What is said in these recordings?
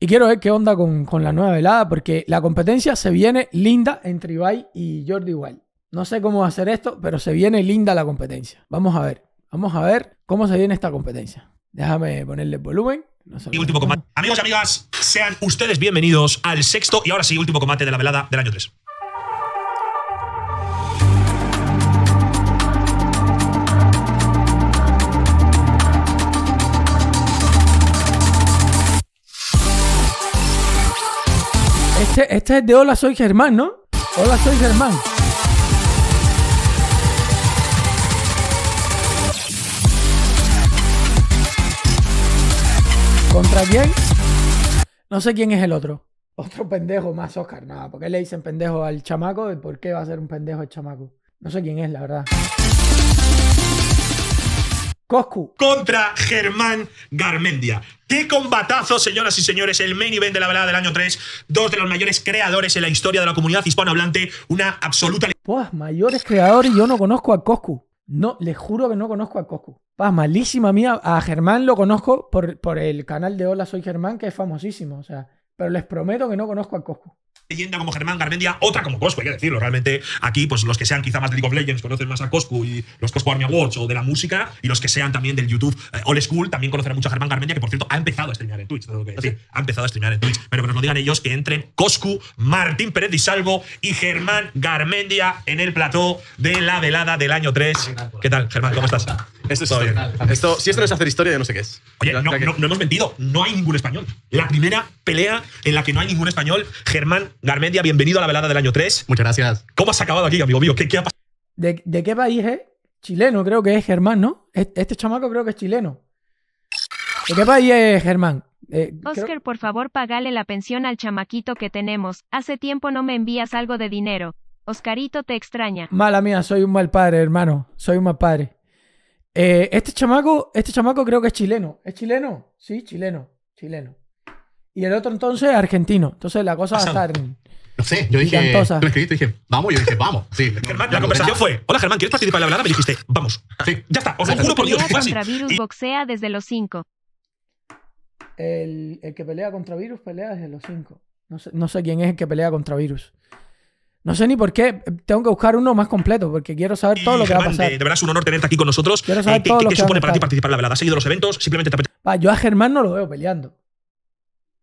Y quiero ver qué onda con, la nueva velada, porque la competencia se viene linda entre Ibai y Jordi Wild. No sé cómo hacer esto, pero se viene linda la competencia. Vamos a ver. Vamos a ver cómo se viene esta competencia. Déjame ponerle volumen. y último combate. Amigos y amigas, sean ustedes bienvenidos al sexto y ahora sí, último combate de la velada del año 3. Este, este, es de Hola, soy Germán, ¿no? Hola, soy Germán. ¿Contra quién? No sé quién es el otro. Otro pendejo más, Oscar. Nada, ¿por qué le dicen pendejo al chamaco? ¿Y por qué va a ser un pendejo el chamaco? No sé quién es, la verdad. Coscu. Contra Germán Garmendia. ¡Qué combatazo, señoras y señores! El main event de la velada del año 3. Dos de los mayores creadores en la historia de la comunidad hispanohablante. Una absoluta... Pues, mayores creadores, yo no conozco a Coscu. No, les juro que no conozco a Coscu. Paz, malísima mía. A Germán lo conozco por, por el canal de Hola Soy Germán, que es famosísimo. O sea, pero les prometo que no conozco a Coscu leyenda como Germán Garmendia, otra como Coscu, hay que decirlo. Realmente aquí, pues los que sean quizá más de League of Legends conocen más a Coscu y los Coscu Army Awards o de la música, y los que sean también del YouTube All eh, Old School también conocerán mucho a Germán Garmendia, que por cierto ha empezado a streamear en Twitch, Ha empezado a streamear en Twitch. Pero que nos lo digan ellos que entren Coscu, Martín Pérez y Salvo y Germán Garmendia en el plató de la velada del año 3. ¿Qué tal, Germán? ¿Cómo estás? Esto es bien. Esto, si esto no es hacer historia, yo no sé qué es. Oye, no, no hemos mentido. No hay ningún español. La primera pelea en la que no hay ningún español, Germán Garmendia, bienvenido a la velada del año 3. Muchas gracias. ¿Cómo has acabado aquí, amigo mío? ¿Qué, ha pasado? ¿De, qué país es? Chileno, creo que es Germán, ¿no? Este chamaco creo que es chileno. ¿De qué país es Germán? Eh, Oscar, por favor, pagale la pensión al chamaquito que tenemos. Hace tiempo no me envías algo de dinero. Oscarito te extraña. Mala mía, soy un mal padre, hermano. Soy un mal padre. Eh, este chamaco, este chamaco creo que es chileno. ¿Es chileno? Sí, chileno. Chileno. Y el otro entonces argentino. Entonces la cosa va a estar. No sé, yo dije. Tú dije, vamos, yo dije, vamos. Sí, la conversación fue: Hola Germán, ¿quieres participar en la velada Me dijiste, vamos. Sí. Ya está, os lo juro por Dios. Contra virus boxea desde los 5. El, que pelea contra virus pelea desde los 5. No sé, no sé quién es el que pelea contra virus. No sé ni por qué. Tengo que buscar uno más completo porque quiero saber todo lo que va a pasar. De, verdad es un honor tenerte aquí con nosotros. Quiero saber eh, ¿Qué, lo supone para ti participar en la velada? ¿Has seguido los eventos? Simplemente te apetece. yo a Germán no lo veo peleando.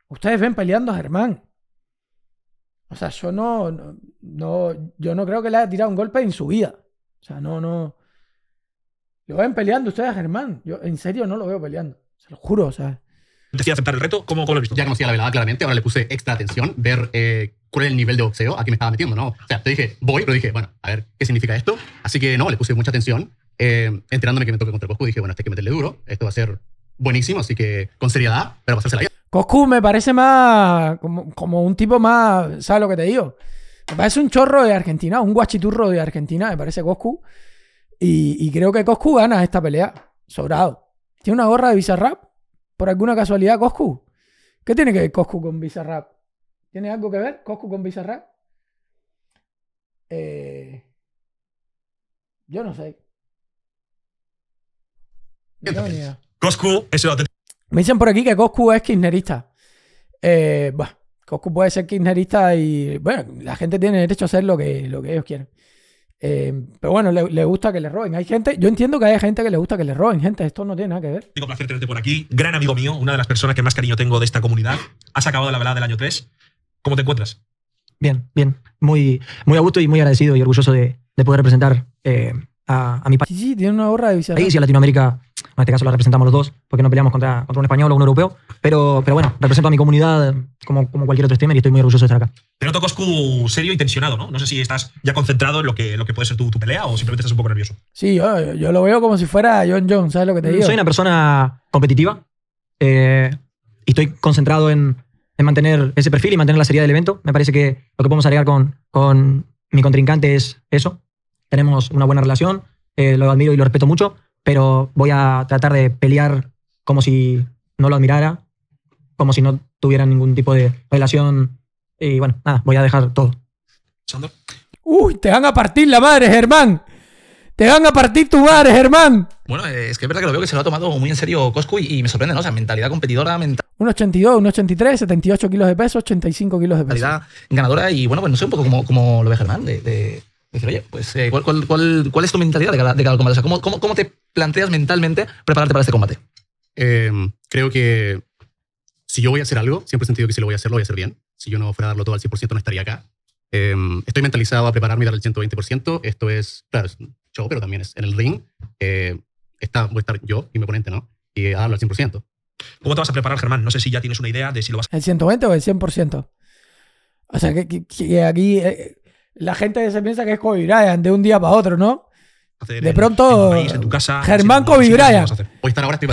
Ustedes ven peleando a Germán. O sea, yo no, no, yo no creo que le haya tirado un golpe en su vida. O sea, no, no. Lo ven peleando ustedes a Germán. Yo en serio no lo veo peleando. Se lo juro, o sea. ¿Decía aceptar el reto, ¿cómo, con lo visto? Ya conocía la velada claramente, ahora le puse extra atención, ver eh, cuál es el nivel de boxeo a que me estaba metiendo, ¿no? O sea, te dije, voy, pero dije, bueno, a ver, ¿qué significa esto? Así que no, le puse mucha atención. Eh, enterándome que me toque contra el Coscu, dije, bueno, este hay que meterle duro, esto va a ser buenísimo, así que con seriedad, pero la bien. Coscu me parece más. Como, un tipo más. ¿Sabes lo que te digo? Me parece un chorro de Argentina, un guachiturro de Argentina, me parece Coscu. Y, creo que Coscu gana esta pelea. Sobrado. Tiene una gorra de Bizarrap. Por alguna casualidad, Coscu. ¿Qué tiene que ver Coscu con Bizarrap? ¿Tiene algo que ver Coscu con Bizarrap? Eh, yo no sé. Coscu es tener. Me dicen por aquí que Coscu es kirchnerista. Eh, Coscu puede ser kirchnerista y, bueno, la gente tiene derecho a hacer lo que, lo que ellos quieren. Eh, pero bueno, le, gusta que le roben. Hay gente, yo entiendo que hay gente que le gusta que le roben, gente, esto no tiene nada que ver. Tengo placer tenerte por aquí. Gran amigo mío, una de las personas que más cariño tengo de esta comunidad. Has acabado la velada del año 3. ¿Cómo te encuentras? Bien, bien. Muy, muy a gusto y muy agradecido y orgulloso de, de poder representar eh, a, mi país. Sí, sí, tiene una gorra de visión y a Latinoamérica, en este caso la representamos los dos, porque no peleamos contra, contra un español o un europeo, pero, pero bueno, represento a mi comunidad como, como cualquier otro streamer y estoy muy orgulloso de estar acá. Te noto, Coscu, serio y tensionado, ¿no? No sé si estás ya concentrado en lo que, lo que puede ser tu, tu pelea o simplemente estás un poco nervioso. Sí, yo, lo veo como si fuera John John ¿sabes lo que te digo? Soy una persona competitiva eh, y estoy concentrado en, mantener ese perfil y mantener la seriedad del evento. Me parece que lo que podemos agregar con, con mi contrincante es eso, tenemos una buena relación, eh, lo admiro y lo respeto mucho, pero voy a tratar de pelear como si no lo admirara, como si no tuviera ningún tipo de relación. Y bueno, nada, voy a dejar todo. Uy, te van a partir la madre, Germán. Te van a partir tu madre, Germán. Bueno, eh, es que es verdad que lo veo que se lo ha tomado muy en serio Coscu y, me sorprende, ¿no? O sea, mentalidad competidora, mentalidad. 1,82, 1,83, 78 kilos de peso, 85 kilos de peso. Mentalidad ganadora y bueno, pues no sé un poco cómo, cómo lo ve Germán, de oye, pues, eh, ¿cuál, es tu mentalidad de cada, combate? O sea, ¿cómo, te planteas mentalmente prepararte para este combate? Em, creo que si yo voy a hacer algo, siempre he sentido que si lo voy a hacer, lo voy a hacer bien. Si yo no fuera a darlo todo al 100%, no estaría acá. Em, estoy mentalizado a prepararme y dar el 120%. Esto es, claro, es show, pero también es en el ring. Eh, está, voy a estar yo y mi oponente, ¿no? Y eh, a darlo al 100%. ¿Cómo te vas a preparar, Germán? No sé si ya tienes una idea de si lo vas a... ¿El 120 o el 100%? O sea, que, aquí la gente se piensa que es Kobe Bryant de un día para otro, ¿no? de pronto, Germán Kobe Bryant.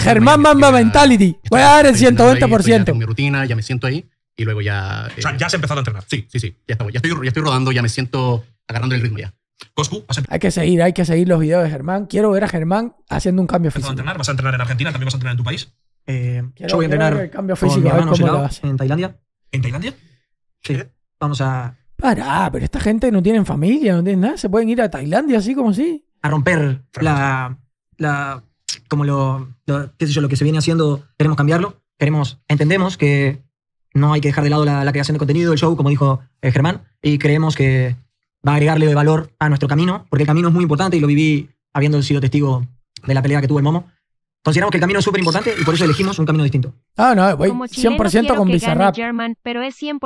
Germán Mamba Mentality. Voy a dar el 120%. mi rutina, ya me siento ahí y luego ya. o sea, eh, ya has empezado a entrenar. Sí, sí, sí. Ya, estoy, ya estoy rodando, ya me siento agarrando el ritmo ya. Coscu, hay que seguir, hay que seguir los videos de Germán. Quiero ver a Germán haciendo un cambio físico. ¿Vas a entrenar? en Argentina? ¿También vas a entrenar en tu país? Eh, yo voy a entrenar cambio físico, en Tailandia. ¿En Tailandia? Sí. Vamos a Ah, pero esta gente no tienen familia, no tiene nada, se pueden ir a Tailandia así como así. A romper la, la como lo, qué sé yo, lo que se viene haciendo, queremos cambiarlo, queremos, entendemos que no hay que dejar de lado la, creación de contenido, el show, como dijo eh, Germán, y creemos que va a agregarle valor a nuestro camino, porque el camino es muy importante y lo viví habiendo sido testigo de la pelea que tuvo el Momo. Consideramos que el camino es súper importante y por eso elegimos un camino distinto. Ah, no, voy 100% con Bizarrap. pero es 100%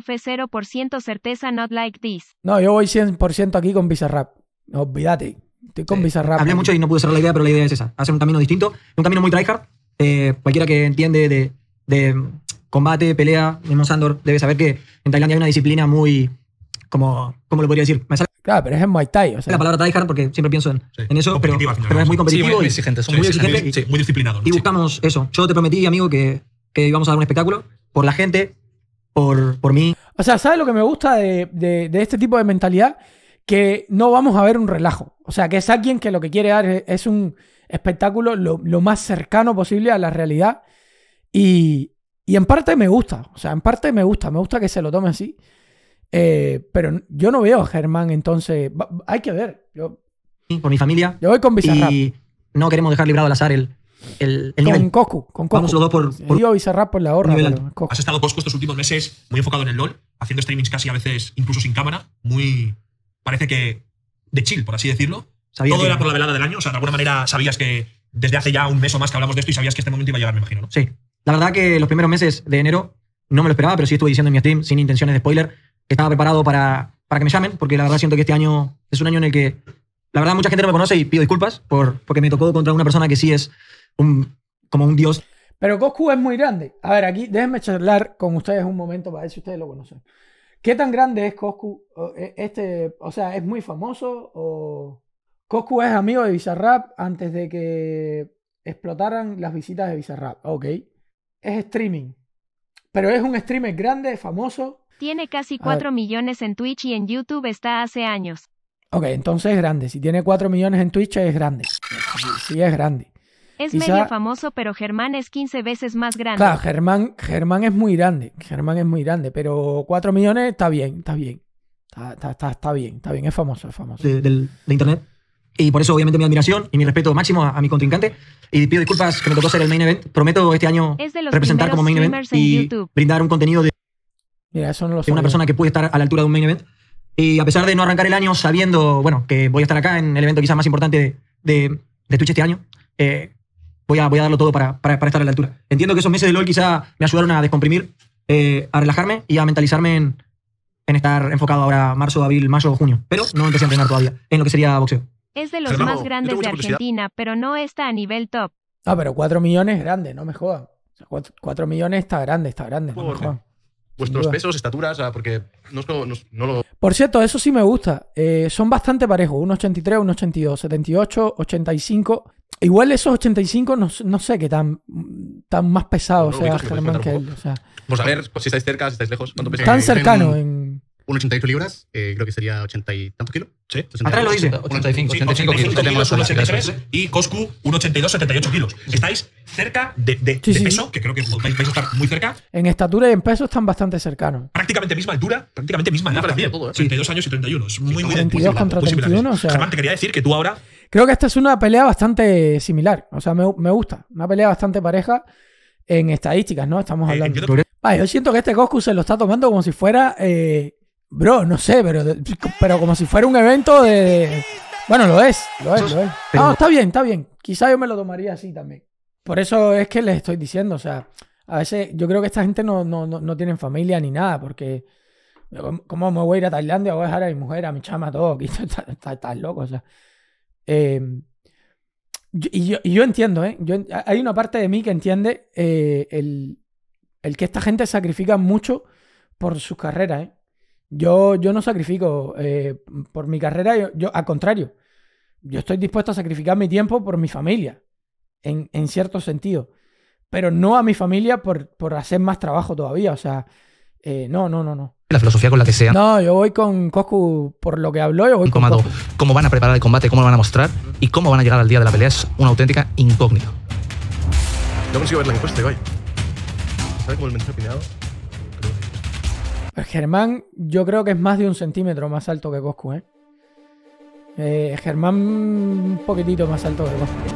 0% certeza, not like this. No, yo voy 100% aquí con Bizarrap. Olvídate. Estoy con Bizarrap. Hablé mucho y no pude cerrar la idea, pero la idea es esa. Hacer un camino distinto. Un camino muy tryhard. Eh, cualquiera que entiende de, de combate, pelea, mismo Sandor, debe saber que en Tailandia hay una disciplina muy... Como, ¿Cómo lo podría decir? Claro, pero es en Muay Thai. O sea. La palabra Thai, porque siempre pienso en, eso, pero, es muy competitivo. muy, y, exigente, son muy exigentes. muy muy disciplinados. Y buscamos eso. Yo te prometí, amigo, que, que íbamos a dar un espectáculo por la gente, por, por mí. O sea, ¿sabes lo que me gusta de, de, este tipo de mentalidad? Que no vamos a ver un relajo. O sea, que es alguien que lo que quiere dar es, es un espectáculo lo, lo, más cercano posible a la realidad. Y, y en parte me gusta. O sea, en parte me gusta. Me gusta que se lo tome así. Eh, pero yo no veo a Germán, entonces hay que ver. Yo, con mi familia. Yo voy con Bizarrap. Y no queremos dejar librado al azar el, el, con nivel. con Koku. Vamos los por, por... Yo Bizarrap por la horra. Has estado Coscu estos últimos meses muy enfocado en el LOL, haciendo streamings casi a veces incluso sin cámara, muy... parece que de chill, por así decirlo. Todo era por la velada del año, o sea, de alguna manera sabías que desde hace ya un mes o más que hablamos de esto y sabías que este momento iba a llegar, me imagino, Sí. La verdad que los primeros meses de enero no me lo esperaba, pero sí estuve diciendo en mi stream, sin intenciones de spoiler, estaba preparado para, que me llamen, porque la verdad siento que este año es un año en el que, la verdad, mucha gente no me conoce y pido disculpas por, porque me tocó contra una persona que sí es como un dios. Pero Coscu es muy grande. A ver, aquí déjenme charlar con ustedes un momento para ver si ustedes lo conocen. ¿Qué tan grande es Coscu? E, este, o sea, ¿es muy famoso? O... Coscu es amigo de Bizarrap antes de que explotaran las visitas de Bizarrap. Ok. Es streaming. Pero es un streamer grande, famoso. Tiene casi 4 millones en Twitch y en YouTube está hace años. Ok, entonces es grande. Si tiene 4 millones en Twitch es grande. Sí, es grande. Es medio famoso, pero Germán es 15 veces más grande. Claro, Germán, Germán es muy grande. Germán es muy grande, pero 4 millones está bien, está bien. Está, bien, está bien, es famoso, es famoso. De, del, internet. Y por eso, obviamente, mi admiración y mi respeto máximo a, mi contrincante. Y pido disculpas que me tocó ser el main event. Prometo este año representar como main event y brindar un contenido de Mira, es una persona que puede estar a la altura de un main event. Y a pesar de no arrancar el año sabiendo, bueno, que voy a estar acá en el evento quizás más importante de, de, Twitch este año, eh, voy, a, voy a darlo todo para, para, estar a la altura. Entiendo que esos meses de LOL quizás me ayudaron a descomprimir, eh, a relajarme y a mentalizarme en, en estar enfocado ahora marzo, abril, mayo, o junio. Pero no empecé a entrenar todavía en lo que sería boxeo. Es de los más grandes de Argentina, pero no está a nivel top. Ah, pero 4 millones grande, no me jodas. 4, millones está grande, está grande. No me vuestros pesos, estaturas, ah, porque no, no, lo... Por cierto, eso sí me gusta. Eh, son bastante parejos, 1,83, 1,82, 78, 85. Igual esos 85 no, sé qué tan, tan más pesados sea Germán que pues él. O a ver, pues si estáis cerca, si estáis lejos, Tan cercano en 1,88 libras, creo que sería 80 y tantos kilos. Sí. Atrás lo dice. 85, 85, 85 kilos. Y Coscu, 1,82, 78 kilos. Estáis cerca de, peso, que creo que vais a estar muy cerca. En estatura y en peso están bastante cercanos. Prácticamente misma altura, prácticamente misma edad también. 32 años y 31. Es muy, muy, 32 contra 31, o sea, Germán, te quería decir que tú ahora... Creo que esta es una pelea bastante similar. O sea, me, me gusta. Una pelea bastante pareja en estadísticas, ¿no? Estamos hablando. yo, yo siento que este Coscu se lo está tomando como si fuera Bro, no sé, pero, pero como si fuera un evento de. Bueno, lo es, lo es, lo es. Ah, está bien, está bien. Quizá yo me lo tomaría así también. Por eso es que les estoy diciendo, o sea, a veces yo creo que esta gente no, no, tienen familia ni nada, porque ¿cómo me voy a ir a Tailandia? Voy a dejar a mi mujer, a mi chama, todo. Estás está, loco, o sea. Em, y, yo, entiendo, ¿eh? hay una parte de mí que entiende eh, el, el, que esta gente sacrifica mucho por sus carreras, ¿eh? Yo, no sacrifico eh, por mi carrera, yo, al contrario, yo estoy dispuesto a sacrificar mi tiempo por mi familia, en, cierto sentido, pero no a mi familia por, hacer más trabajo todavía, o sea, eh, no, no, no, no. La filosofía con la que sea. No, yo voy con Coscu por lo que habló, yo voy con Cómo van a preparar el combate, cómo lo van a mostrar y cómo van a llegar al día de la pelea es una auténtica incógnita. No consigo ver la encuesta, hoy ¿Sabe cómo el mensaje Germán, yo creo que es más de un centímetro más alto que Coscu, ¿eh? eh Germán, un poquitito más alto que Coscu.